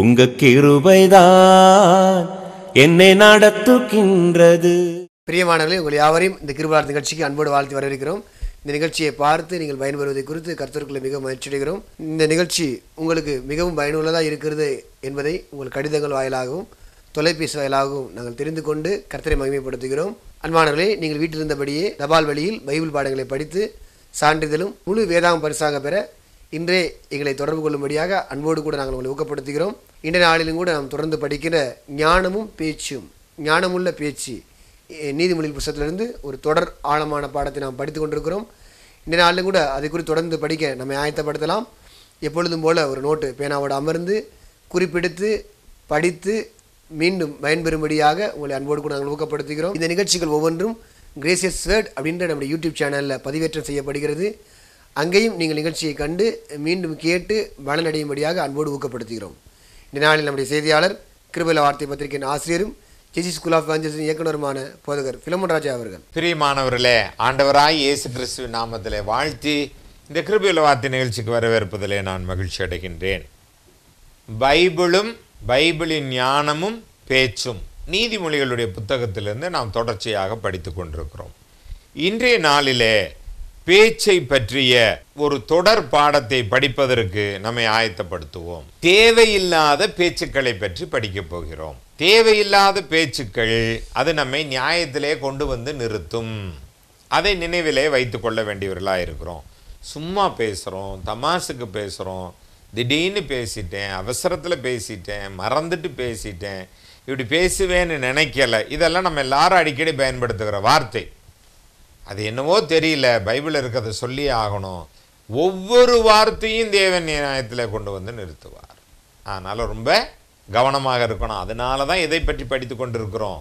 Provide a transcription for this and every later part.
உங்க கிருபைதான் என்னை நடத்துகின்றது பிரியமானவர்களே உங்கள் யாவரையும் இந்த கிருபார்த்த நிகழ்ச்சிக்கு அன்போடு வாழ்த்து வரவேற்கிறோம் இந்த நிகழ்ச்சியை பார்த்து நீங்கள் பயன்பெறுவதை குறித்து கருத்தருக்குள்ள மிக முயற்சிடுகிறோம் இந்த நிகழ்ச்சி உங்களுக்கு மிகவும் பயனுள்ளதாக இருக்கிறது என்பதை உங்கள் கடிதங்கள் வாயிலாகவும் தொலைபேசி வாயிலாகவும் நாங்கள் தெரிந்து கொண்டு கர்த்தரை மகிமைப்படுத்துகிறோம் அன்பானவர்களே நீங்கள் வீட்டிலிருந்தபடியே தபால் வழியில் பைபிள் பாடங்களை படித்து சான்றிதழும் முழு வேதாகம் பரிசாக பெற இன்றே எங்களை தொடர்பு கொள்ளும்படியாக அன்போடு கூட நாங்கள் உங்களை ஊக்கப்படுத்துகிறோம் இன்றைய நாளிலும் கூட நாம் தொடர்ந்து படிக்கிற ஞானமும் பேச்சும் ஞானமுள்ள பேச்சு நீதிமொழி புஸ்தகத்திலிருந்து ஒரு தொடர் ஆழமான பாடத்தை நாம் படித்து கொண்டிருக்கிறோம் இன்றைய நாளிலும் கூட அதை குறித்து தொடர்ந்து படிக்க நம்மை ஆயத்தப்படுத்தலாம் எப்பொழுதும் போல் ஒரு நோட்டு பேனாவோடு அமர்ந்து குறிப்பிடுத்து படித்து மீண்டும் பயன்பெறும்படியாக உங்களை அன்போடு கூட நாங்கள் ஊக்கப்படுத்துகிறோம் இந்த நிகழ்ச்சிகள் ஒவ்வொன்றும் கிரேசியஸ் வேர்ட் அப்படின்ற நம்முடைய யூடியூப் சேனலில் பதிவேற்றம் செய்யப்படுகிறது அங்கேயும் நீங்கள் நிகழ்ச்சியை கண்டு மீண்டும் கேட்டு பலனடையும்படியாக அன்போடு ஊக்கப்படுத்துகிறோம் இந்த நாளில் நம்முடைய செய்தியாளர் கிருபல வார்த்தை பத்திரிகையின் ஆசிரியரும் ஜிஜி ஸ்கூல் ஆஃப் வேஞ்சல்ஸின் இயக்குனருமான போதகர் பிலமன் ராஜா அவர்கள் பிரியமானவர்களே ஆண்டவராய் இயேசு கிறிஸ்து நாமத்தில் வாழ்த்தி இந்த கிருபியில் வார்த்தை நிகழ்ச்சிக்கு வரவேற்பதிலே நான் மகிழ்ச்சி அடைகின்றேன் பைபிளும் பைபிளின் ஞானமும் பேச்சும் நீதிமொழிகளுடைய புத்தகத்திலிருந்து நாம் தொடர்ச்சியாக படித்து கொண்டிருக்கிறோம் இன்றைய நாளிலே பேச்சை பற்றிய ஒரு தொடர் பாடத்தை படிப்பதற்கு நம்மை ஆயத்தப்படுத்துவோம் தேவையில்லாத பேச்சுக்களை பற்றி படிக்கப் போகிறோம் தேவையில்லாத பேச்சுக்கள் அது நம்மை நியாயத்திலே கொண்டு வந்து நிறுத்தும் அதை நினைவிலே வைத்து கொள்ள வேண்டியவர்களாக இருக்கிறோம் சும்மா பேசுகிறோம் தமாசுக்கு பேசுகிறோம் திடீர்னு பேசிட்டேன் அவசரத்தில் பேசிட்டேன் மறந்துட்டு பேசிட்டேன் இப்படி பேசுவேன்னு நினைக்கலை இதெல்லாம் நம்ம எல்லாரும் அடிக்கடி பயன்படுத்துகிற வார்த்தை அது என்னவோ தெரியல பைபிள் இருக்கிறத சொல்லி ஆகணும் ஒவ்வொரு வார்த்தையும் தேவன் நியாயத்தில் கொண்டு வந்து நிறுத்துவார் அதனால் ரொம்ப கவனமாக இருக்கணும் அதனால தான் எதை பற்றி படித்து கொண்டிருக்கிறோம்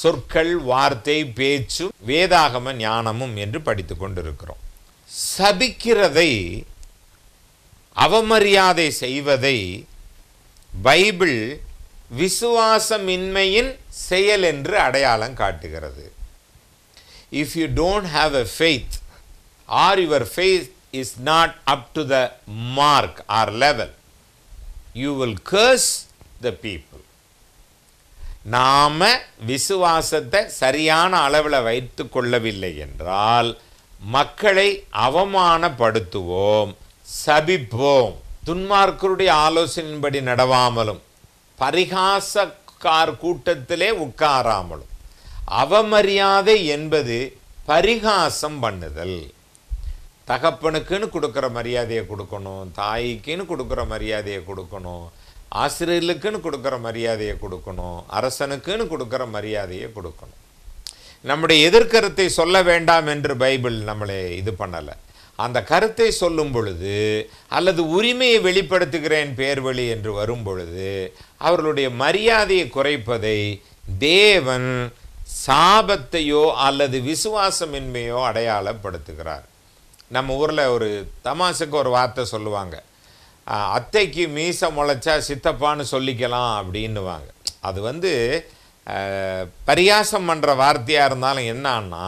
சொற்கள் வார்த்தை பேச்சு வேதாகம ஞானமும் என்று படித்து கொண்டிருக்கிறோம் சபிக்கிறதை அவமரியாதை செய்வதை பைபிள் விசுவாசமின்மையின் செயல் என்று அடையாளம் காட்டுகிறது if you don't have a faith or your faith is not up to the mark or level you will curse the people நாம் விசுவாசத்தை சரியான அளவில் வைத்து கொள்ளவில்லை என்றால் மக்களை அவமானப்படுத்துவோம் சபிப்போம் துன்மார்க்கருடைய ஆலோசனையின்படி நடவாமலும் பரிகாசக்கார் கூட்டத்திலே உட்காராமலும் அவமரியாதை என்பது பரிகாசம் பண்ணுதல் தகப்பனுக்குன்னு கொடுக்குற மரியாதையை கொடுக்கணும் தாய்க்குன்னு கொடுக்குற மரியாதையை கொடுக்கணும் ஆசிரியர்களுக்குன்னு கொடுக்குற மரியாதையை கொடுக்கணும் அரசனுக்குன்னு கொடுக்குற மரியாதையை கொடுக்கணும் நம்முடைய எதிர்கருத்தை சொல்ல வேண்டாம் என்று பைபிள் நம்மளை இது பண்ணலை அந்த கருத்தை சொல்லும் பொழுது அல்லது உரிமையை வெளிப்படுத்துகிறேன் பேர் வழி என்று வரும் பொழுது அவர்களுடைய மரியாதையை குறைப்பதை தேவன் சாபத்தையோ அல்லது விசுவாசமின்மையோ அடையாளப்படுத்துகிறார் நம்ம ஊரில் ஒரு தமாசுக்கு ஒரு வார்த்தை சொல்லுவாங்க அத்தைக்கு மீசை முளைச்சா சித்தப்பான்னு சொல்லிக்கலாம் அப்படின்னுவாங்க அது வந்து பரியாசம் பண்ணுற வார்த்தையாக இருந்தாலும் என்னான்னா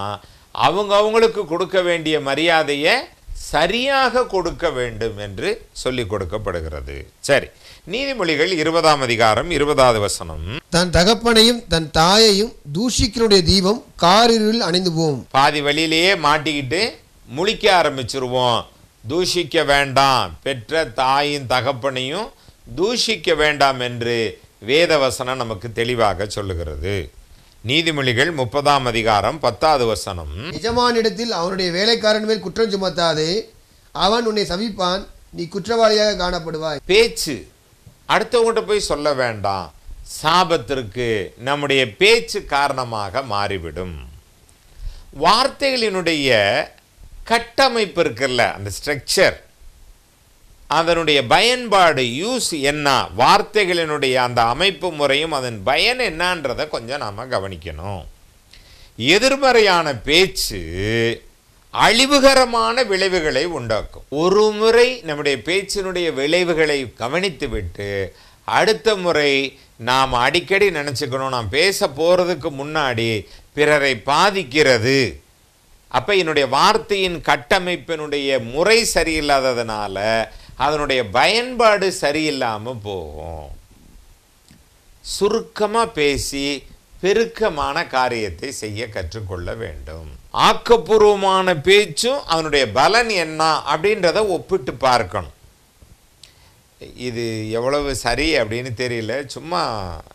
அவங்க அவங்களுக்கு கொடுக்க வேண்டிய மரியாதையை சரியாக கொடுக்க வேண்டும் என்று சொல்லி கொடுக்கப்படுகிறது சரி நீதிமொழிகள் இருபதாம் அதிகாரம் இருபதாவது வசனம் தன் தகப்பனையும் தன் தாயையும் தூஷிக்கனுடைய தீபம் காரிருள் அணிந்து போவோம் பாதி வழியிலேயே மாட்டிக்கிட்டு முழிக்க ஆரம்பிச்சிருவோம் தூஷிக்க வேண்டாம் பெற்ற தாயின் தகப்பனையும் தூஷிக்க வேண்டாம் என்று வேதவசனம் நமக்கு தெளிவாக சொல்லுகிறது நீதிமொழிகள் முப்பதாம் அதிகாரம் பத்தாவது வசனம் எஜமானிடத்தில் அவனுடைய வேலைக்காரன் மேல் குற்றம் சுமத்தாதே அவன் உன்னை சமிப்பான் நீ குற்றவாளியாக காணப்படுவாய் பேச்சு அடுத்தவங்கள்ட்ட போய் சொல்ல வேண்டாம் சாபத்திற்கு நம்முடைய பேச்சு காரணமாக மாறிவிடும் வார்த்தைகளினுடைய கட்டமைப்பு இருக்குல்ல அந்த ஸ்ட்ரக்சர் அதனுடைய பயன்பாடு யூஸ் என்ன வார்த்தைகளினுடைய அந்த அமைப்பு முறையும் அதன் பயன் என்னன்றதை கொஞ்சம் நாம் கவனிக்கணும் எதிர்மறையான பேச்சு அழிவுகரமான விளைவுகளை உண்டாக்கும் ஒரு முறை நம்முடைய பேச்சினுடைய விளைவுகளை கவனித்துவிட்டு அடுத்த முறை நாம் அடிக்கடி நினச்சிக்கணும் நாம் பேச போகிறதுக்கு முன்னாடி பிறரை பாதிக்கிறது அப்போ என்னுடைய வார்த்தையின் கட்டமைப்பினுடைய முறை சரியில்லாததுனால அதனுடைய பயன்பாடு சரியில்லாமல் போகும் சுருக்கமாக பேசி பெருக்கமான காரியத்தை செய்ய கற்றுக்கொள்ள வேண்டும் ஆக்கப்பூர்வமான பேச்சும் அதனுடைய பலன் என்ன அப்படின்றத ஒப்பிட்டு பார்க்கணும் இது எவ்வளவு சரி அப்படின்னு தெரியல சும்மா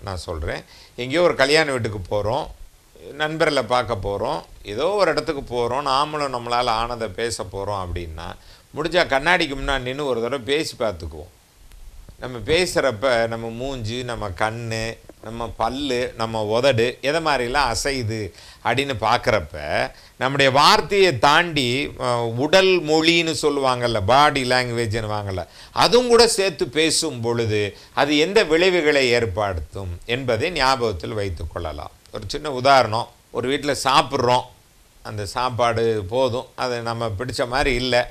நான் சொல்கிறேன் எங்கேயோ ஒரு கல்யாண வீட்டுக்கு போகிறோம் நண்பர்களை பார்க்க போகிறோம் ஏதோ ஒரு இடத்துக்கு போகிறோம் நாமளும் நம்மளால் ஆனதை பேச போகிறோம் அப்படின்னா முடிஞ்சால் கண்ணாடிக்கு முன்னாடி நின்று ஒரு தடவை பேசி பார்த்துக்குவோம் நம்ம பேசுகிறப்ப நம்ம மூஞ்சி நம்ம கண் நம்ம பல் நம்ம உதடு எதை மாதிரிலாம் அசையுது அப்படின்னு பார்க்குறப்ப நம்முடைய வார்த்தையை தாண்டி உடல் மொழின்னு சொல்லுவாங்கள்ல பாடி லாங்குவேஜ்னு வாங்கல அதுவும் கூட சேர்த்து பேசும் பொழுது அது எந்த விளைவுகளை ஏற்படுத்தும் என்பதை ஞாபகத்தில் வைத்துக்கொள்ளலாம் ஒரு சின்ன உதாரணம் ஒரு வீட்டில் சாப்பிட்றோம் அந்த சாப்பாடு போதும் அது நம்ம பிடிச்ச மாதிரி இல்லை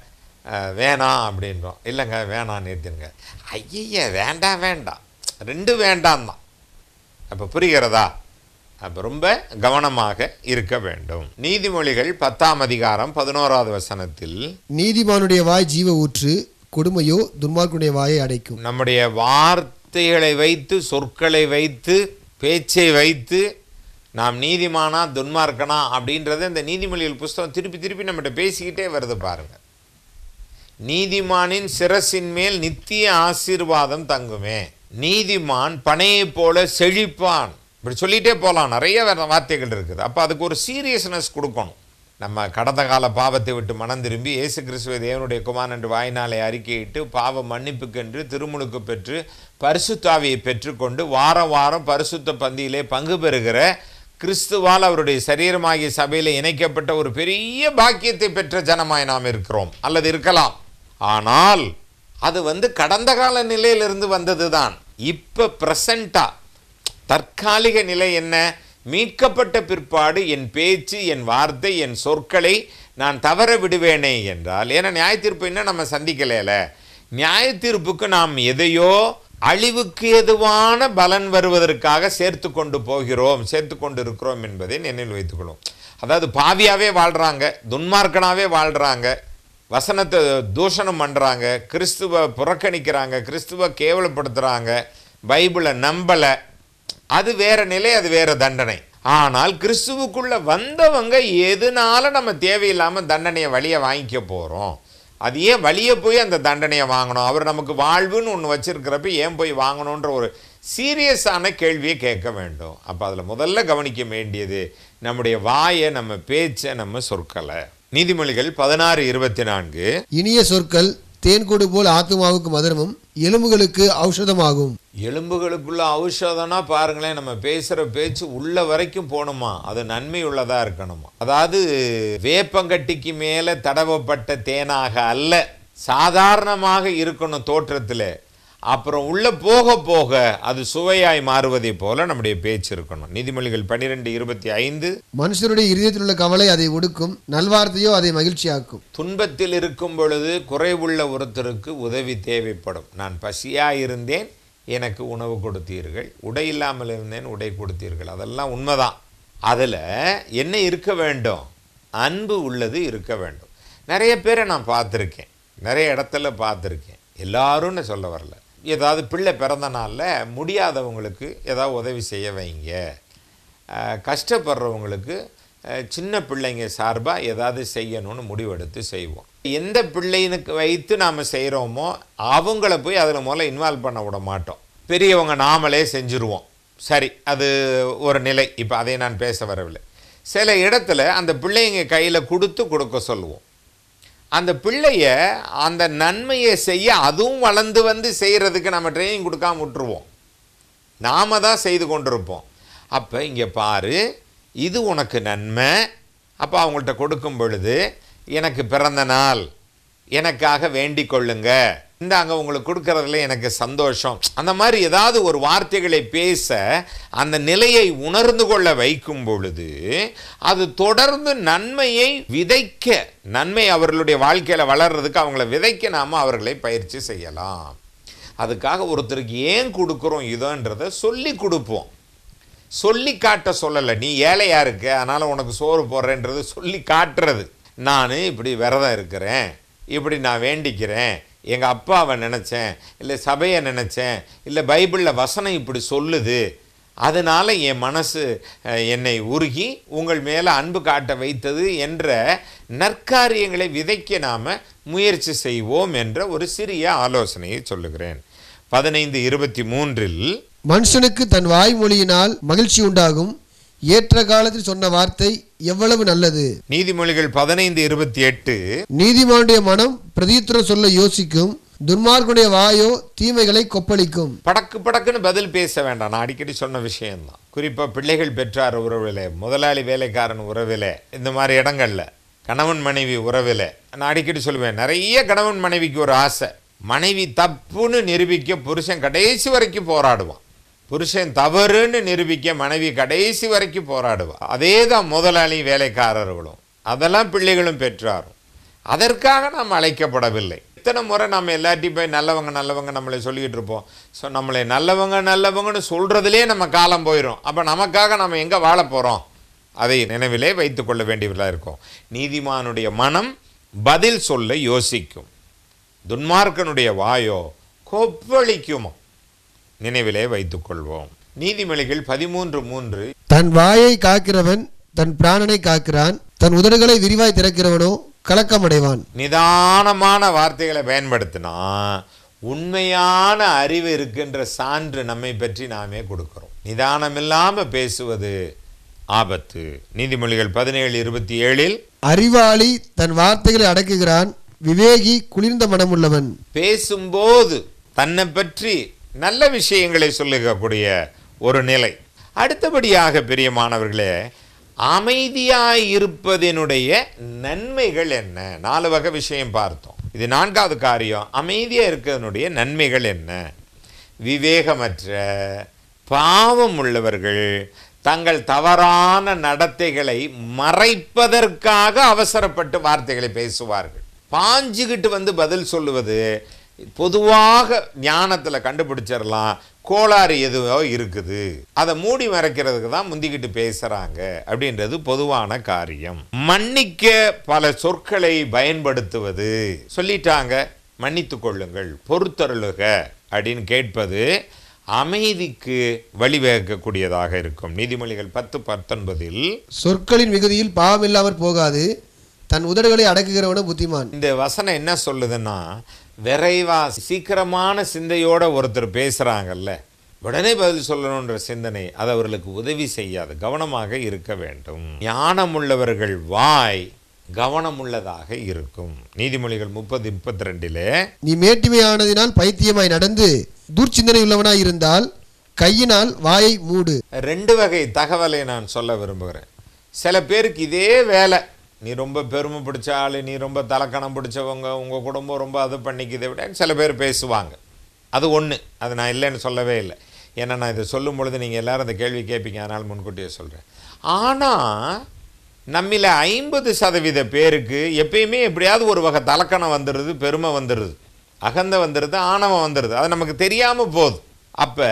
வேணாம் அப்படின்றோம் இல்லைங்க வேணாம் நிறுத்திடுங்க ஐயய்ய வேண்டாம் வேண்டாம் ரெண்டும் வேண்டாம் தான் அப்போ புரிகிறதா அப்போ ரொம்ப கவனமாக இருக்க வேண்டும் நீதிமொழிகள் பத்தாம் அதிகாரம் பதினோராவது வசனத்தில் நீதிமானுடைய வாய் ஜீவ ஊற்று கொடுமையோ துன்மார்க்குடைய வாயை அடைக்கும் நம்முடைய வார்த்தைகளை வைத்து சொற்களை வைத்து பேச்சை வைத்து நாம் நீதிமானா துன்மார்க்கனா அப்படின்றத இந்த நீதிமொழிகள் புஸ்தகம் திருப்பி திருப்பி நம்மகிட்ட பேசிக்கிட்டே வருது பாருங்கள் நீதிமானின் சிரசின் மேல் நித்திய ஆசீர்வாதம் தங்குமே நீதிமான் பனையை போல செழிப்பான் இப்படி சொல்லிகிட்டே போகலாம் நிறைய வார்த்தைகள் இருக்குது அப்போ அதுக்கு ஒரு சீரியஸ்னஸ் கொடுக்கணும் நம்ம கடந்த கால பாவத்தை விட்டு மனம் திரும்பி இயேசு கிறிஸ்துவ தேவனுடைய குமார் என்று வாய்நாளை அறிக்கையிட்டு பாவ மன்னிப்புக்கென்று திருமுழுக்கு பெற்று பரிசுத்தாவியை பெற்றுக்கொண்டு வாரம் வாரம் பரிசுத்த பந்தியிலே பங்கு பெறுகிற கிறிஸ்துவால் அவருடைய சரீரமாகிய சபையில் இணைக்கப்பட்ட ஒரு பெரிய பாக்கியத்தை பெற்ற ஜனமாய் நாம் இருக்கிறோம் அல்லது இருக்கலாம் ஆனால் அது வந்து கடந்த கால நிலையிலிருந்து வந்தது தான் இப்போ ப்ரெசண்ட்டாக தற்காலிக நிலை என்ன மீட்கப்பட்ட பிற்பாடு என் பேச்சு என் வார்த்தை என் சொற்களை நான் தவற விடுவேனே என்றால் ஏன்னா நியாயத்தீர்ப்பு என்ன நம்ம சந்திக்கலையில நியாயத்தீர்ப்புக்கு நாம் எதையோ அழிவுக்கு எதுவான பலன் வருவதற்காக சேர்த்து கொண்டு போகிறோம் சேர்த்து கொண்டு இருக்கிறோம் என்பதை நினைவில் வைத்துக்கொள்ளும் அதாவது பாவியாகவே வாழ்கிறாங்க துன்மார்க்கனாகவே வாழ்கிறாங்க வசனத்தை தூஷணம் பண்ணுறாங்க கிறிஸ்துவ புறக்கணிக்கிறாங்க கிறிஸ்துவ கேவலப்படுத்துகிறாங்க பைபிளை நம்பலை அது வேறு நிலை அது வேறு தண்டனை ஆனால் கிறிஸ்துவுக்குள்ளே வந்தவங்க எதுனால நம்ம தேவையில்லாமல் தண்டனையை வழியை வாங்கிக்க போகிறோம் அது ஏன் வழியை போய் அந்த தண்டனையை வாங்கணும் அவர் நமக்கு வாழ்வுன்னு ஒன்று வச்சுருக்கிறப்ப ஏன் போய் வாங்கணுன்ற ஒரு சீரியஸான கேள்வியை கேட்க வேண்டும் அப்போ அதில் முதல்ல கவனிக்க வேண்டியது நம்முடைய வாயை நம்ம பேச்சை நம்ம சொற்களை நீதிமொழிகள் பதினாறு இருபத்தி நான்கு இனிய சொற்கள் தேன்கூடு போல் ஆத்மாவுக்கு மதுரமும் எலும்புகளுக்கு ஔஷதமாகும் எலும்புகளுக்குள்ள ஔஷதம்னா பாருங்களேன் நம்ம பேசுகிற பேச்சு உள்ள வரைக்கும் போகணுமா அது நன்மை உள்ளதாக இருக்கணுமா அதாவது வேப்பங்கட்டிக்கு மேலே தடவப்பட்ட தேனாக அல்ல சாதாரணமாக இருக்கணும் தோற்றத்தில் அப்புறம் உள்ளே போக போக அது சுவையாய் மாறுவதை போல நம்முடைய பேச்சு இருக்கணும் நீதிமொழிகள் பனிரெண்டு இருபத்தி ஐந்து மனுஷனுடைய இருதயத்தில் உள்ள கவலை அதை ஒடுக்கும் நல்வார்த்தையோ அதை மகிழ்ச்சியாக்கும் துன்பத்தில் இருக்கும் பொழுது குறைவுள்ள ஒருத்தருக்கு உதவி தேவைப்படும் நான் பசியாக இருந்தேன் எனக்கு உணவு கொடுத்தீர்கள் உடை இல்லாமல் இருந்தேன் உடை கொடுத்தீர்கள் அதெல்லாம் உண்மைதான் அதில் என்ன இருக்க வேண்டும் அன்பு உள்ளது இருக்க வேண்டும் நிறைய பேரை நான் பார்த்துருக்கேன் நிறைய இடத்துல பார்த்துருக்கேன் எல்லாரும்னு சொல்ல வரல ஏதாவது பிள்ளை பிறந்த நாளில் முடியாதவங்களுக்கு ஏதாவது உதவி செய்ய வைங்க கஷ்டப்படுறவங்களுக்கு சின்ன பிள்ளைங்க சார்பாக ஏதாவது செய்யணும்னு முடிவெடுத்து செய்வோம் எந்த பிள்ளைனுக்கு வைத்து நாம் செய்கிறோமோ அவங்கள போய் அதில் முதல்ல இன்வால்வ் பண்ண விட மாட்டோம் பெரியவங்க நாமளே செஞ்சுருவோம் சரி அது ஒரு நிலை இப்போ அதை நான் பேச வரவில்லை சில இடத்துல அந்த பிள்ளைங்க கையில் கொடுத்து கொடுக்க சொல்லுவோம் அந்த பிள்ளைய அந்த நன்மையை செய்ய அதுவும் வளர்ந்து வந்து செய்கிறதுக்கு நம்ம ட்ரைனிங் கொடுக்காம விட்டுருவோம் நாம் தான் செய்து கொண்டிருப்போம் அப்போ இங்கே பாரு இது உனக்கு நன்மை அப்போ அவங்கள்ட்ட கொடுக்கும் பொழுது எனக்கு பிறந்த நாள் எனக்காக வேண்டிக் கொள்ளுங்கள் இந்தாங்க உங்களுக்கு கொடுக்கறதுல எனக்கு சந்தோஷம் அந்த மாதிரி ஏதாவது ஒரு வார்த்தைகளை பேச அந்த நிலையை உணர்ந்து கொள்ள வைக்கும் பொழுது அது தொடர்ந்து நன்மையை விதைக்க நன்மை அவர்களுடைய வாழ்க்கையில் வளர்கிறதுக்கு அவங்கள விதைக்க நாம் அவர்களை பயிற்சி செய்யலாம் அதுக்காக ஒருத்தருக்கு ஏன் கொடுக்குறோம் இதோன்றத சொல்லி கொடுப்போம் சொல்லி காட்ட சொல்லலை நீ ஏழையாக இருக்க அதனால் உனக்கு சோறு போடுறேன்றது சொல்லி காட்டுறது நான் இப்படி விரதம் இருக்கிறேன் இப்படி நான் வேண்டிக்கிறேன் எங்கள் அப்பாவை நினச்சேன் இல்லை சபையை நினச்சேன் இல்லை பைபிளில் வசனம் இப்படி சொல்லுது அதனால் என் மனசு என்னை உருகி உங்கள் மேலே அன்பு காட்ட வைத்தது என்ற நற்காரியங்களை விதைக்க நாம் முயற்சி செய்வோம் என்ற ஒரு சிறிய ஆலோசனையை சொல்லுகிறேன் பதினைந்து இருபத்தி மூன்றில் மனுஷனுக்கு தன் வாய்மொழியினால் மகிழ்ச்சி உண்டாகும் ஏற்ற காலத்தில் சொன்ன வார்த்தை எவ்வளவு நல்லது நீதிமொழிகள் பதினைந்து இருபத்தி எட்டு நீதிமன்ற மனம் பிரதியுத்திரம் சொல்ல யோசிக்கும் துன்மார்க்குடைய வாயோ தீமைகளை கொப்பளிக்கும் படக்கு படக்குன்னு பதில் பேச வேண்டாம் நான் அடிக்கடி சொன்ன விஷயம்தான் குறிப்பாக பிள்ளைகள் பெற்றார் உறவில் முதலாளி வேலைக்காரன் உறவில் இந்த மாதிரி இடங்கள்ல கணவன் மனைவி உறவில் நான் அடிக்கடி சொல்லுவேன் நிறைய கணவன் மனைவிக்கு ஒரு ஆசை மனைவி தப்புன்னு நிரூபிக்க புருஷன் கடைசி வரைக்கும் போராடுவான் புருஷன் தவறுன்னு நிரூபிக்க மனைவி கடைசி வரைக்கும் போராடுவா அதே தான் முதலாளி வேலைக்காரர்களும் அதெல்லாம் பிள்ளைகளும் பெற்றாரும் அதற்காக நாம் அழைக்கப்படவில்லை இத்தனை முறை நம்ம எல்லாத்தையும் போய் நல்லவங்க நல்லவங்க நம்மளை சொல்லிக்கிட்டு இருப்போம் ஸோ நம்மளை நல்லவங்க நல்லவங்கன்னு சொல்கிறதுலே நம்ம காலம் போயிடும் அப்போ நமக்காக நம்ம எங்கே வாழ போகிறோம் அதை நினைவிலே வைத்துக்கொள்ள வேண்டியவர்களாக இருக்கும் நீதிமானுடைய மனம் பதில் சொல்ல யோசிக்கும் துன்மார்க்கனுடைய வாயோ கொப்பளிக்குமோ நினைவிலே வைத்துக்கொள்வோம் நீதிமொழிகள் பதிமூன்று மூன்று தன் வாயை காக்கிறவன் தன் பிராணனை காக்கிறான் தன் உதடுகளை விரிவாய் திறக்கிறவனோ கலக்கமடைவான் நிதானமான வார்த்தைகளை பயன்படுத்தினா உண்மையான அறிவு இருக்கின்ற சான்று நம்மை பற்றி நாமே கொடுக்கிறோம் நிதானம் இல்லாம பேசுவது ஆபத்து நீதிமொழிகள் பதினேழு இருபத்தி ஏழில் அறிவாளி தன் வார்த்தைகளை அடக்குகிறான் விவேகி குளிர்ந்த மனமுள்ளவன் பேசும்போது தன்னை பற்றி நல்ல விஷயங்களை சொல்லுகக்கூடிய ஒரு நிலை அடுத்தபடியாக பிரியமானவர்களே அமைதியாக இருப்பதனுடைய நன்மைகள் என்ன நாலு வகை விஷயம் பார்த்தோம் இது நான்காவது காரியம் அமைதியாக இருக்கிறதனுடைய நன்மைகள் என்ன விவேகமற்ற பாவம் உள்ளவர்கள் தங்கள் தவறான நடத்தைகளை மறைப்பதற்காக அவசரப்பட்டு வார்த்தைகளை பேசுவார்கள் பாஞ்சுக்கிட்டு வந்து பதில் சொல்லுவது பொதுவாக ஞானத்தில் கண்டுபிடிச்சிடலாம் கோளாறு எதுவோ இருக்குது அதை மூடி மறைக்கிறதுக்கு தான் முந்திக்கிட்டு பேசுகிறாங்க அப்படின்றது பொதுவான காரியம் மன்னிக்க பல சொற்களை பயன்படுத்துவது சொல்லிட்டாங்க மன்னித்து கொள்ளுங்கள் பொறுத்தருளுக அப்படின்னு கேட்பது அமைதிக்கு வழிவகுக்கக்கூடியதாக இருக்கும் நீதிமொழிகள் பத்து பத்தொன்பதில் சொற்களின் மிகுதியில் பாவம் இல்லாமல் போகாது தன் உதடுகளை அடக்குகிறவன புத்திமான் இந்த வசனம் என்ன சொல்லுதுன்னா விரைவாக சீக்கிரமான சிந்தையோட ஒருத்தர் பேசுகிறாங்கல்ல உடனே பதில் சொல்லணுன்ற சிந்தனை அது அவர்களுக்கு உதவி செய்யாது கவனமாக இருக்க வேண்டும் ஞானமுள்ளவர்கள் வாய் கவனமுள்ளதாக இருக்கும் நீதிமொழிகள் முப்பது முப்பத்தி ரெண்டிலே நீ மேட்டுமையானதினால் பைத்தியமாய் நடந்து துர்ச்சிந்தனை உள்ளவனாய் இருந்தால் கையினால் வாயை மூடு ரெண்டு வகை தகவலை நான் சொல்ல விரும்புகிறேன் சில பேருக்கு இதே வேலை நீ ரொம்ப பெருமை பிடிச்ச ஆள் நீ ரொம்ப தலக்கணம் பிடிச்சவங்க உங்கள் குடும்பம் ரொம்ப அது பண்ணிக்குது அப்படின்னு சில பேர் பேசுவாங்க அது ஒன்று அது நான் இல்லைன்னு சொல்லவே இல்லை ஏன்னா நான் இதை சொல்லும் பொழுது நீங்கள் எல்லோரும் அந்த கேள்வி கேட்பீங்க அதனால் முன்கூட்டியே சொல்கிறேன் ஆனால் நம்மில் ஐம்பது சதவீத பேருக்கு எப்பயுமே எப்படியாவது ஒரு வகை தலக்கணம் வந்துடுது பெருமை வந்துடுது அகந்த வந்துடுது ஆணவம் வந்துடுது அது நமக்கு தெரியாமல் போகுது அப்போ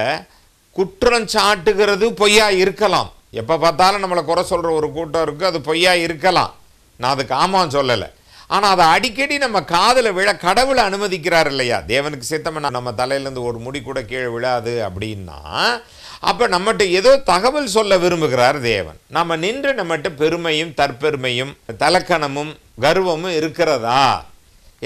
குற்றம் சாட்டுகிறது பொய்யா இருக்கலாம் எப்போ பார்த்தாலும் நம்மளை குறை சொல்கிற ஒரு கூட்டம் இருக்குது அது பொய்யா இருக்கலாம் நான் அதுக்கு ஆமாம் சொல்லலை ஆனால் அதை அடிக்கடி நம்ம காதில் விழ கடவுளை அனுமதிக்கிறார் இல்லையா தேவனுக்கு சித்தமாக நம்ம தலையிலேருந்து ஒரு முடி கூட கீழே விழாது அப்படின்னா அப்போ நம்மகிட்ட ஏதோ தகவல் சொல்ல விரும்புகிறார் தேவன் நம்ம நின்று நம்மகிட்ட பெருமையும் தற்பெருமையும் தலக்கணமும் கர்வமும் இருக்கிறதா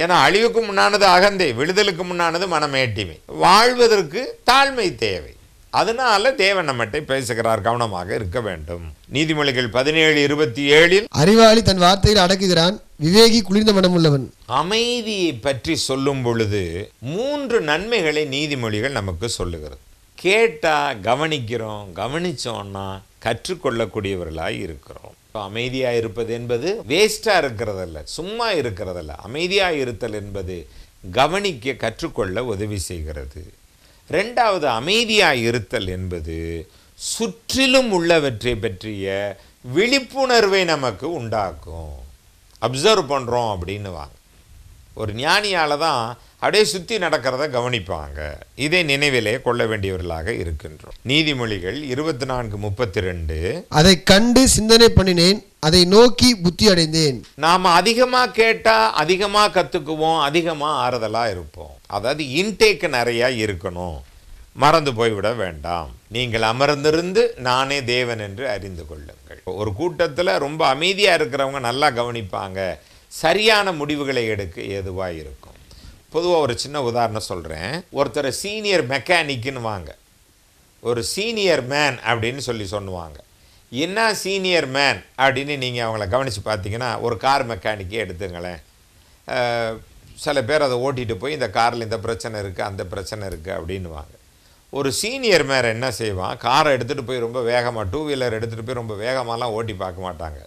ஏன்னா அழிவுக்கு முன்னானது அகந்தை விடுதலுக்கு முன்னானது மனமேட்டிமை வாழ்வதற்கு தாழ்மை தேவை அதனால தேவன் நம்மட்டை பேசுகிறார் கவனமாக இருக்க வேண்டும் நீதிமொழிகள் பதினேழு இருபத்தி ஏழில் அறிவாளி தன் வார்த்தையில் அடக்குகிறான் விவேகி குளிர்ந்த மனம் உள்ளவன் அமைதியை பற்றி சொல்லும் பொழுது மூன்று நன்மைகளை நீதிமொழிகள் நமக்கு சொல்லுகிறது கேட்டால் கவனிக்கிறோம் கவனிச்சோம்னா கற்றுக்கொள்ளக்கூடியவர்களாக இருக்கிறோம் அமைதியாக இருப்பது என்பது வேஸ்ட்டாக இருக்கிறதல்ல சும்மா இருக்கிறதல்ல அமைதியாக இருத்தல் என்பது கவனிக்க கற்றுக்கொள்ள உதவி செய்கிறது ரெண்டாவது அமைதியாக இருத்தல் என்பது சுற்றிலும் உள்ளவற்றை பற்றிய விழிப்புணர்வை நமக்கு உண்டாக்கும் அப்சர்வ் பண்ணுறோம் அப்படின்னு வாங்க ஒரு ஞானியால் தான் அப்படியே சுற்றி நடக்கிறத கவனிப்பாங்க இதை நினைவிலே கொள்ள வேண்டியவர்களாக இருக்கின்றோம் நீதிமொழிகள் இருபத்தி நான்கு முப்பத்தி ரெண்டு அதை கண்டு சிந்தனை பண்ணினேன் அதை நோக்கி புத்தி அடைந்தேன் நாம் அதிகமாக கேட்டால் அதிகமாக கற்றுக்குவோம் அதிகமாக ஆறுதலாக இருப்போம் அதாவது இன்டேக் நிறையா இருக்கணும் மறந்து போய்விட வேண்டாம் நீங்கள் அமர்ந்திருந்து நானே தேவன் என்று அறிந்து கொள்ளுங்கள் ஒரு கூட்டத்தில் ரொம்ப அமைதியாக இருக்கிறவங்க நல்லா கவனிப்பாங்க சரியான முடிவுகளை எடுக்க ஏதுவாக இருக்கும் பொதுவாக ஒரு சின்ன உதாரணம் சொல்கிறேன் ஒருத்தர் சீனியர் மெக்கானிக்குன்னு வாங்க ஒரு சீனியர் மேன் அப்படின்னு சொல்லி சொல்லுவாங்க என்ன சீனியர் மேன் அப்படின்னு நீங்கள் அவங்கள கவனித்து பார்த்தீங்கன்னா ஒரு கார் மெக்கானிக்கே எடுத்துங்களேன் சில பேர் அதை ஓட்டிகிட்டு போய் இந்த காரில் இந்த பிரச்சனை இருக்குது அந்த பிரச்சனை இருக்குது அப்படின்வாங்க ஒரு சீனியர் மேன் என்ன செய்வான் காரை எடுத்துகிட்டு போய் ரொம்ப வேகமாக டூ வீலர் எடுத்துகிட்டு போய் ரொம்ப வேகமாகலாம் ஓட்டி பார்க்க மாட்டாங்க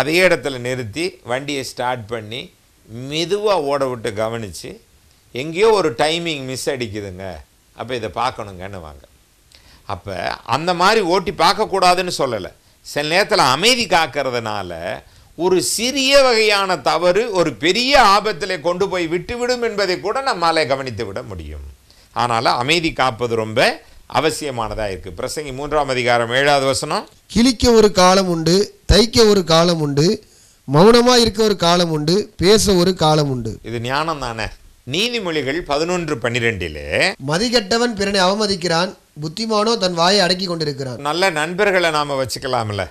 அதே இடத்துல நிறுத்தி வண்டியை ஸ்டார்ட் பண்ணி மெதுவாக ஓட விட்டு கவனித்து எங்கேயோ ஒரு டைமிங் மிஸ் அடிக்குதுங்க அப்போ இதை பார்க்கணுங்கன்னு வாங்க அப்போ அந்த மாதிரி ஓட்டி பார்க்கக்கூடாதுன்னு சொல்லலை சில நேரத்தில் அமைதி காக்கிறதுனால ஒரு சிறிய வகையான தவறு ஒரு பெரிய ஆபத்தில் கொண்டு போய் விட்டுவிடும் என்பதை கூட நம்மளால் கவனித்து விட முடியும் ஆனால் அமைதி காப்பது ரொம்ப அவசியமானதாக இருக்குது பிரசங்கி மூன்றாம் அதிகாரம் ஏழாவது வசனம் கிழிக்க ஒரு காலம் உண்டு தைக்க ஒரு காலம் உண்டு மௌனமாக இருக்க ஒரு காலம் உண்டு பேச ஒரு காலம் உண்டு இது ஞானம் தானே நீதிமொழிகள் பதினொன்று பன்னிரெண்டிலே மதிகட்டவன் பிறனை அவமதிக்கிறான் புத்திமானோ தன் வாயை அடக்கி கொண்டிருக்கிறான் நல்ல நண்பர்களை நாம் வச்சுக்கலாம்ல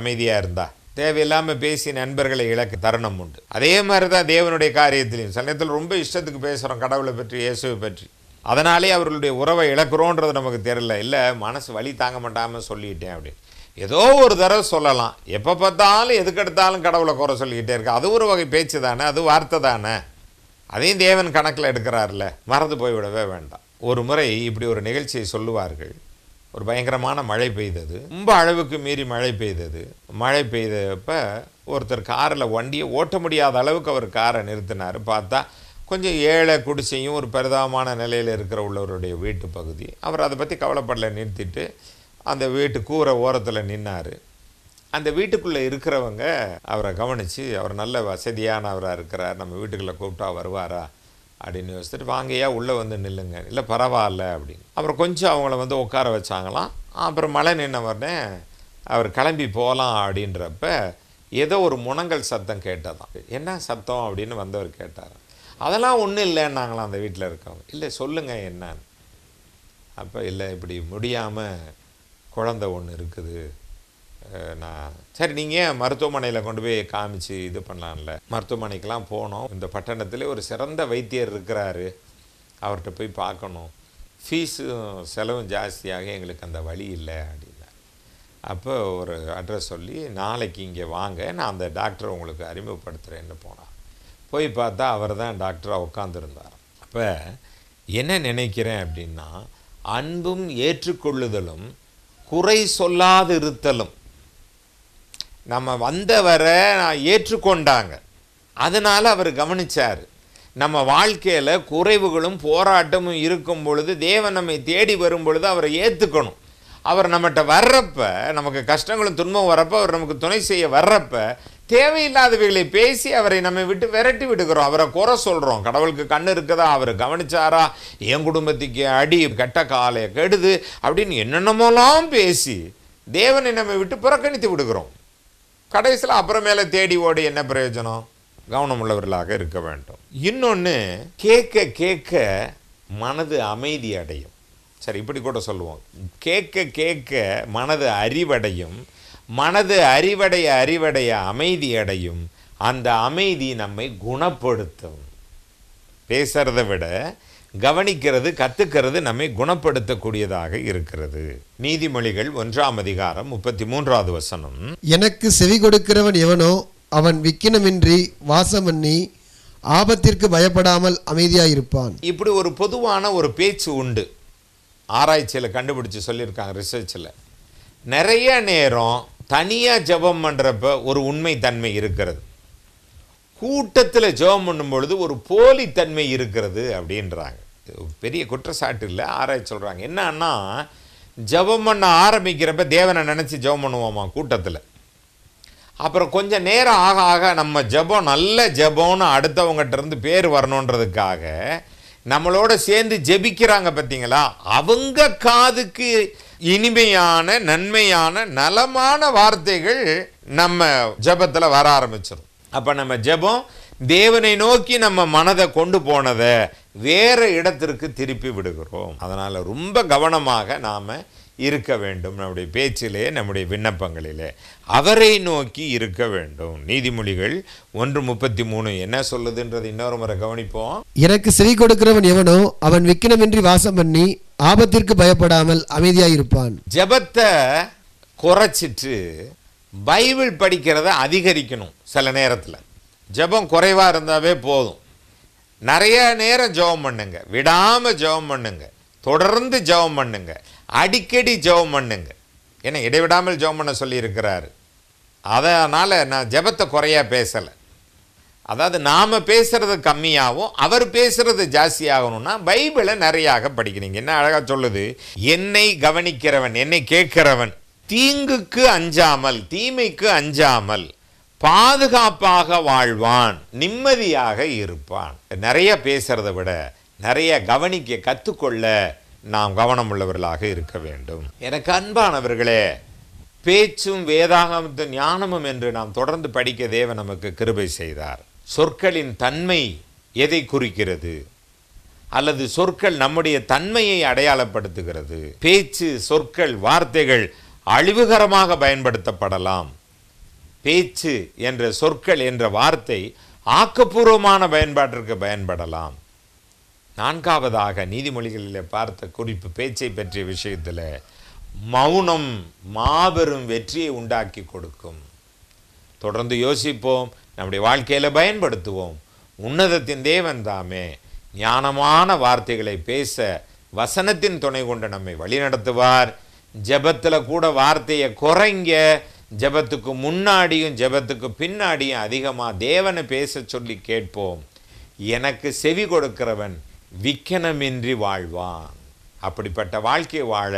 அமைதியாக இருந்தால் தேவையில்லாமல் பேசி நண்பர்களை இழக்க தருணம் உண்டு அதே மாதிரி தான் தேவனுடைய காரியத்திலையும் சில நேரத்தில் ரொம்ப இஷ்டத்துக்கு பேசுகிறோம் கடவுளை பற்றி இயேசுவை பற்றி அதனாலே அவர்களுடைய உறவை இழக்கிறோன்றது நமக்கு தெரியல இல்லை மனசு வழி தாங்க மாட்டாமல் சொல்லிட்டேன் அப்படி ஏதோ ஒரு தடவை சொல்லலாம் எப்போ பார்த்தாலும் எதுக்கெடுத்தாலும் கடவுளை குறை சொல்லிக்கிட்டே இருக்கு அது ஒரு வகை பேச்சு தானே அது வார்த்தை தானே அதையும் தேவன் கணக்கில் எடுக்கிறார்ல மறந்து போய்விடவே வேண்டாம் ஒரு முறை இப்படி ஒரு நிகழ்ச்சியை சொல்லுவார்கள் ஒரு பயங்கரமான மழை பெய்தது ரொம்ப அளவுக்கு மீறி மழை பெய்தது மழை பெய்தப்போ ஒருத்தர் காரில் வண்டியை ஓட்ட முடியாத அளவுக்கு அவர் காரை நிறுத்தினார் பார்த்தா கொஞ்சம் ஏழை குடிசையும் ஒரு பரிதாபமான நிலையில் இருக்கிற உள்ளவருடைய வீட்டு பகுதி அவர் அதை பற்றி கவலைப்படலை நிறுத்திட்டு அந்த வீட்டு கூரை ஓரத்தில் நின்னார் அந்த வீட்டுக்குள்ளே இருக்கிறவங்க அவரை கவனித்து அவர் நல்ல வசதியானவராக இருக்கிறார் நம்ம வீட்டுக்குள்ளே கூப்பிட்டா வருவாரா அப்படின்னு யோசிச்சுட்டு வாங்கியா உள்ளே வந்து நில்லுங்க இல்லை பரவாயில்ல அப்படின்னு அப்புறம் கொஞ்சம் அவங்கள வந்து உட்கார வச்சாங்களாம் அப்புறம் மழை நின்ன உடனே அவர் கிளம்பி போகலாம் அப்படின்றப்ப ஏதோ ஒரு முனங்கல் சத்தம் கேட்டதான் என்ன சத்தம் அப்படின்னு வந்தவர் கேட்டார் அதெல்லாம் ஒன்றும் இல்லைன்னாங்களாம் அந்த வீட்டில் இருக்கவங்க இல்லை சொல்லுங்கள் என்னன்னு அப்போ இல்லை இப்படி முடியாமல் குழந்த ஒன்று இருக்குது நான் சரி நீங்கள் ஏன் மருத்துவமனையில் கொண்டு போய் காமிச்சு இது பண்ணலான்ல மருத்துவமனைக்கெலாம் போனோம் இந்த பட்டணத்தில் ஒரு சிறந்த வைத்தியர் இருக்கிறாரு அவர்கிட்ட போய் பார்க்கணும் ஃபீஸும் செலவும் ஜாஸ்தியாக எங்களுக்கு அந்த வழி இல்லை அப்படின்னா அப்போ ஒரு அட்ரஸ் சொல்லி நாளைக்கு இங்கே வாங்க நான் அந்த டாக்டரை உங்களுக்கு அறிமுகப்படுத்துகிறேன்னு போனேன் போய் பார்த்தா அவர் தான் டாக்டராக உட்காந்துருந்தார் அப்போ என்ன நினைக்கிறேன் அப்படின்னா அன்பும் ஏற்றுக்கொள்ளுதலும் குறை சொல்லாது இருத்தலும் நம்ம வந்தவரை நான் ஏற்றுக்கொண்டாங்க அதனால் அவர் கவனித்தார் நம்ம வாழ்க்கையில் குறைவுகளும் போராட்டமும் இருக்கும் பொழுது தேவன் நம்மை தேடி வரும் பொழுது அவரை ஏற்றுக்கணும் அவர் நம்மகிட்ட வர்றப்ப நமக்கு கஷ்டங்களும் துன்பம் வரப்போ அவர் நமக்கு துணை செய்ய வர்றப்ப தேவையில்லாதவைகளை பேசி அவரை நம்ம விட்டு விரட்டி விடுகிறோம் அவரை குறை சொல்கிறோம் கடவுளுக்கு கண் இருக்குதா அவர் கவனிச்சாரா என் குடும்பத்துக்கு அடி கெட்ட காலை கெடுது அப்படின்னு என்னென்னமோலாம் பேசி தேவனை நம்ம விட்டு புறக்கணித்து விடுகிறோம் கடைசியில் அப்புறமேல தேடி ஓடி என்ன பிரயோஜனம் கவனம் உள்ளவர்களாக இருக்க வேண்டும் இன்னொன்று கேட்க கேட்க மனது அமைதி அடையும் சரி இப்படி கூட சொல்லுவோம் கேட்க கேட்க மனது அறிவடையும் மனது அறிவடைய அறிவடைய அமைதி அடையும் அந்த அமைதி நம்மை குணப்படுத்தும் பேசுறத விட கவனிக்கிறது கற்றுக்கிறது நம்மை குணப்படுத்தக்கூடியதாக இருக்கிறது நீதிமொழிகள் ஒன்றாம் அதிகாரம் முப்பத்தி மூன்றாவது வசனம் எனக்கு செவி கொடுக்கிறவன் எவனோ அவன் விக்கினமின்றி வாசமண்ணி ஆபத்திற்கு பயப்படாமல் அமைதியாயிருப்பான் இப்படி ஒரு பொதுவான ஒரு பேச்சு உண்டு ஆராய்ச்சியில் கண்டுபிடிச்சு சொல்லியிருக்காங்க ரிசர்ச்சில் நிறைய நேரம் தனியாக ஜபம் பண்ணுறப்ப ஒரு உண்மைத்தன்மை இருக்கிறது கூட்டத்தில் ஜபம் பண்ணும் பொழுது ஒரு போலித்தன்மை இருக்கிறது அப்படின்றாங்க பெரிய குற்றச்சாட்டு இல்லை ஆராய்ச்சி சொல்கிறாங்க என்னன்னா ஜபம் பண்ண ஆரம்பிக்கிறப்ப தேவனை நினச்சி ஜபம் பண்ணுவோமா கூட்டத்தில் அப்புறம் கொஞ்சம் நேரம் ஆக ஆக நம்ம ஜபம் நல்ல ஜபம்னு அடுத்தவங்ககிட்டருந்து பேர் வரணுன்றதுக்காக நம்மளோட சேர்ந்து ஜெபிக்கிறாங்க பார்த்தீங்களா அவங்க காதுக்கு இனிமையான நன்மையான நலமான வார்த்தைகள் நம்ம ஜபத்தில் வர ஆரம்பிச்சிடும் அப்போ நம்ம ஜபம் தேவனை நோக்கி நம்ம மனதை கொண்டு போனதை வேறு இடத்திற்கு திருப்பி விடுகிறோம் அதனால் ரொம்ப கவனமாக நாம் இருக்க வேண்டும் நம்முடைய பேச்சிலே நம்முடைய விண்ணப்பங்களிலே அவரை நோக்கி இருக்க வேண்டும் நீதிமொழிகள் ஒன்று முப்பத்தி மூணு என்ன சொல்லுதுன்றது இன்னொரு முறை கவனிப்போம் எனக்கு செவி கொடுக்கிறவன் எவனோ அவன் விக்கினமின்றி வாசம் பண்ணி ஆபத்திற்கு பயப்படாமல் அமைதியாக இருப்பான் ஜபத்தை குறைச்சிட்டு பைபிள் படிக்கிறத அதிகரிக்கணும் சில நேரத்தில் ஜபம் குறைவாக இருந்தாவே போதும் நிறைய நேரம் ஜபம் பண்ணுங்க விடாமல் ஜபம் பண்ணுங்க தொடர்ந்து ஜபம் பண்ணுங்க அடிக்கடி ஜபம் பண்ணுங்க ஏன்னா இடைவிடாமல் ஜபம் பண்ண சொல்லியிருக்கிறாரு அதனால் நான் ஜபத்தை குறையாக பேசலை அதாவது நாம் பேசுகிறது கம்மியாகவும் அவர் பேசுகிறது ஜாஸ்தியாகணும்னா பைபிளை நிறையாக படிக்கிறீங்க என்ன அழகாக சொல்லுது என்னை கவனிக்கிறவன் என்னை கேட்கிறவன் தீங்குக்கு அஞ்சாமல் தீமைக்கு அஞ்சாமல் பாதுகாப்பாக வாழ்வான் நிம்மதியாக இருப்பான் நிறைய பேசுகிறத விட நிறைய கவனிக்க கற்றுக்கொள்ள நாம் கவனமுள்ளவர்களாக இருக்க வேண்டும் எனக்கு அன்பானவர்களே பேச்சும் வேதாகமத்தும் ஞானமும் என்று நாம் தொடர்ந்து படிக்க தேவன் நமக்கு கிருபை செய்தார் சொற்களின் தன்மை எதை குறிக்கிறது அல்லது சொற்கள் நம்முடைய தன்மையை அடையாளப்படுத்துகிறது பேச்சு சொற்கள் வார்த்தைகள் அழிவுகரமாக பயன்படுத்தப்படலாம் பேச்சு என்ற சொற்கள் என்ற வார்த்தை ஆக்கப்பூர்வமான பயன்பாட்டிற்கு பயன்படலாம் நான்காவதாக நீதிமொழிகளில் பார்த்த குறிப்பு பேச்சை பற்றிய விஷயத்தில் மௌனம் மாபெரும் வெற்றியை உண்டாக்கி கொடுக்கும் தொடர்ந்து யோசிப்போம் நம்முடைய வாழ்க்கையில் பயன்படுத்துவோம் உன்னதத்தின் தேவன் தாமே ஞானமான வார்த்தைகளை பேச வசனத்தின் துணை கொண்டு நம்மை வழிநடத்துவார் ஜபத்தில் கூட வார்த்தையை குறைங்க ஜபத்துக்கு முன்னாடியும் ஜபத்துக்கு பின்னாடியும் அதிகமாக தேவனை பேச சொல்லி கேட்போம் எனக்கு செவி கொடுக்கிறவன் விக்கனமின்றி வாழ்வான் அப்படிப்பட்ட வாழ்க்கை வாழ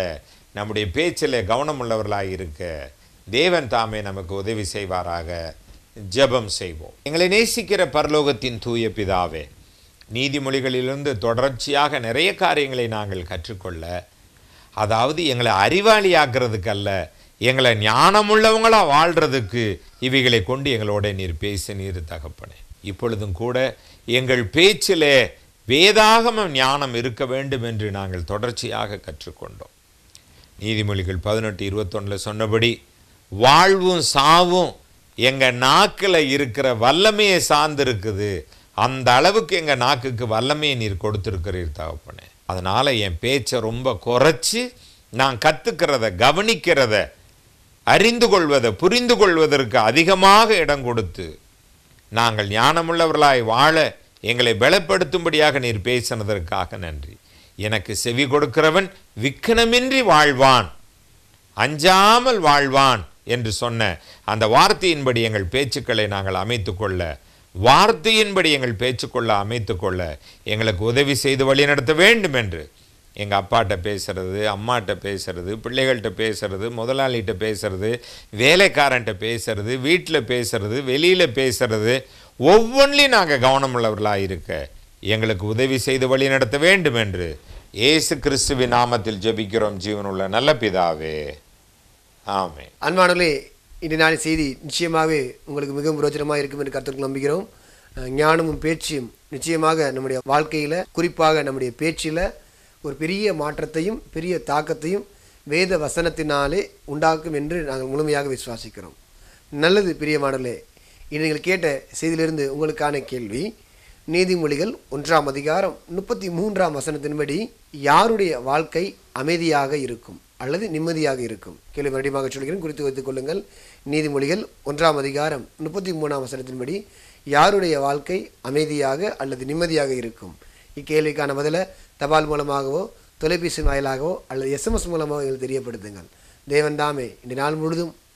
நம்முடைய பேச்சில் கவனமுள்ளவர்களாக இருக்க தேவன் தாமே நமக்கு உதவி செய்வாராக ஜெபம் செய்வோம் எங்களை நேசிக்கிற பரலோகத்தின் தூய பிதாவே நீதிமொழிகளிலிருந்து தொடர்ச்சியாக நிறைய காரியங்களை நாங்கள் கற்றுக்கொள்ள அதாவது எங்களை அறிவாளியாக்குறதுக்கல்ல எங்களை ஞானமுள்ளவங்களாக வாழ்கிறதுக்கு இவைகளை கொண்டு எங்களோட நீர் பேச நீர் தகப்பனே இப்பொழுதும் கூட எங்கள் பேச்சிலே வேதாகம ஞானம் இருக்க வேண்டும் என்று நாங்கள் தொடர்ச்சியாக கற்றுக்கொண்டோம் நீதிமொழிகள் பதினெட்டு இருபத்தொன்னில் சொன்னபடி வாழ்வும் சாவும் எங்கள் நாக்கில் இருக்கிற வல்லமையை சார்ந்து இருக்குது அந்த அளவுக்கு எங்கள் நாக்குக்கு வல்லமையை நீர் கொடுத்துருக்கிறீர் தகப்பனே அதனால் என் பேச்சை ரொம்ப குறைச்சி நான் கற்றுக்கிறத கவனிக்கிறத அறிந்து கொள்வதை புரிந்து கொள்வதற்கு அதிகமாக இடம் கொடுத்து நாங்கள் ஞானமுள்ளவர்களாய் வாழ எங்களை பலப்படுத்தும்படியாக நீர் பேசினதற்காக நன்றி எனக்கு செவி கொடுக்கிறவன் விக்கனமின்றி வாழ்வான் அஞ்சாமல் வாழ்வான் என்று சொன்ன அந்த வார்த்தையின்படி எங்கள் பேச்சுக்களை நாங்கள் அமைத்துக்கொள்ள வார்த்தையின்படி எங்கள் பேச்சுக்கொள்ள அமைத்துக்கொள்ள எங்களுக்கு உதவி செய்து நடத்த வேண்டும் என்று எங்கள் அப்பாட்ட பேசுகிறது அம்மாட்ட பேசுகிறது பிள்ளைகள்கிட்ட பேசுகிறது முதலாளிகிட்ட பேசுகிறது வேலைக்காரன்ட்ட பேசுகிறது வீட்டில் பேசுகிறது வெளியில் பேசுகிறது ஒவ்வொன்றிலையும் நாங்கள் கவனமுள்ளவர்களாக இருக்க எங்களுக்கு உதவி செய்து வழி நடத்த வேண்டும் என்று இயேசு கிறிஸ்துவின் நாமத்தில் ஜெபிக்கிறோம் ஜீவனுள்ள நல்ல பிதாவே ஆமே அன்பானவர்களே இன்று நாளை செய்தி நிச்சயமாகவே உங்களுக்கு மிகவும் பிரோஜனமாக இருக்கும் என்று கருத்துக்கு நம்புகிறோம் ஞானமும் பேச்சியும் நிச்சயமாக நம்முடைய வாழ்க்கையில் குறிப்பாக நம்முடைய பேச்சில் ஒரு பெரிய மாற்றத்தையும் பெரிய தாக்கத்தையும் வேத வசனத்தினாலே உண்டாக்கும் என்று நாங்கள் முழுமையாக விசுவாசிக்கிறோம் நல்லது பிரியமானலே இன்று நீங்கள் கேட்ட செய்தியிலிருந்து உங்களுக்கான கேள்வி நீதிமொழிகள் ஒன்றாம் அதிகாரம் முப்பத்தி மூன்றாம் வசனத்தின்படி யாருடைய வாழ்க்கை அமைதியாக இருக்கும் அல்லது நிம்மதியாக இருக்கும் கேள்வி மறுபடியும் சொல்கிறேன் குறித்து வைத்துக் கொள்ளுங்கள் நீதிமொழிகள் ஒன்றாம் அதிகாரம் முப்பத்தி மூணாம் வசனத்தின்படி யாருடைய வாழ்க்கை அமைதியாக அல்லது நிம்மதியாக இருக்கும் இக்கேள்விக்கான பதில தபால் மூலமாகவோ தொலைபேசி வாயிலாகவோ அல்லது எஸ்எம்எஸ் மூலமாக எங்களுக்கு தெரியப்படுத்துங்கள் தேவன் தாமே இந்த நாள் முழுதும்